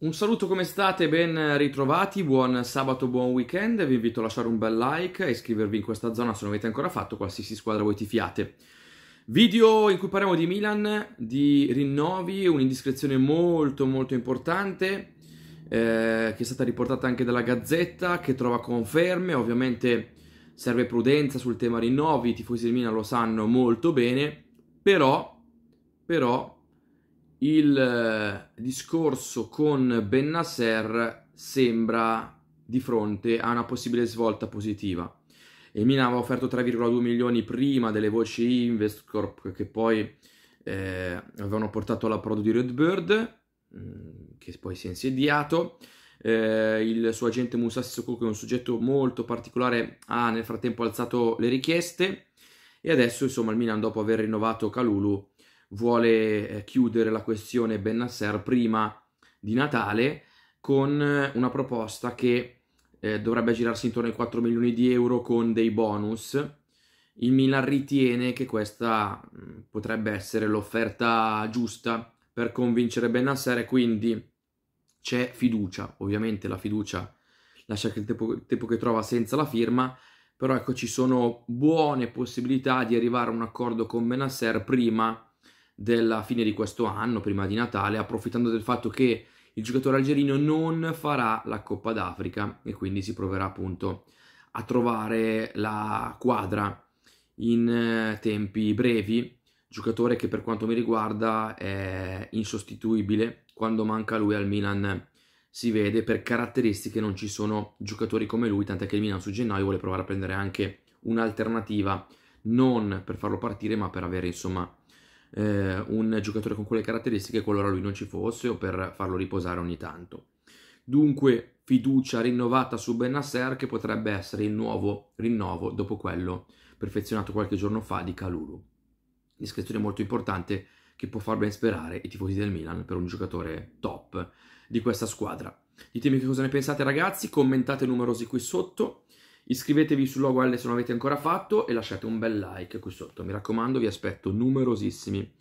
Un saluto come state, ben ritrovati, buon sabato, buon weekend, vi invito a lasciare un bel like e iscrivervi in questa zona se non avete ancora fatto, qualsiasi squadra voi tifiate. Video in cui parliamo di Milan, di rinnovi, un'indiscrezione molto molto importante eh, che è stata riportata anche dalla Gazzetta, che trova conferme, ovviamente serve prudenza sul tema rinnovi, i tifosi di Milan lo sanno molto bene, però, però il eh, discorso con Ben Nasser sembra di fronte a una possibile svolta positiva. E Mina aveva offerto 3,2 milioni prima delle voci Investcorp che poi eh, avevano portato all'approdo di Redbird, mm, che poi si è insediato. Eh, il suo agente Musashi Sokoku, che è un soggetto molto particolare, ha nel frattempo alzato le richieste e adesso insomma il Milan dopo aver rinnovato Kalulu vuole eh, chiudere la questione Ben Nasser prima di Natale con eh, una proposta che eh, dovrebbe girarsi intorno ai 4 milioni di euro con dei bonus. Il Milan ritiene che questa mm, potrebbe essere l'offerta giusta per convincere Ben Nasser e quindi c'è fiducia. Ovviamente la fiducia lascia che il tempo, tempo che trova senza la firma, però ecco ci sono buone possibilità di arrivare a un accordo con Ben Nasser prima della fine di questo anno, prima di Natale, approfittando del fatto che il giocatore algerino non farà la Coppa d'Africa e quindi si proverà appunto a trovare la quadra in eh, tempi brevi. Giocatore che per quanto mi riguarda è insostituibile, quando manca lui al Milan si vede, per caratteristiche non ci sono giocatori come lui, tant'è che il Milan su gennaio vuole provare a prendere anche un'alternativa, non per farlo partire ma per avere insomma eh, un giocatore con quelle caratteristiche qualora lui non ci fosse o per farlo riposare ogni tanto. Dunque fiducia rinnovata su Benasser che potrebbe essere il nuovo rinnovo dopo quello perfezionato qualche giorno fa di Calulu. Discrezione molto importante che può far ben sperare i tifosi del Milan per un giocatore top di questa squadra. Ditemi che cosa ne pensate ragazzi, commentate numerosi qui sotto. Iscrivetevi sul logo L se non l'avete ancora fatto e lasciate un bel like qui sotto. Mi raccomando, vi aspetto numerosissimi.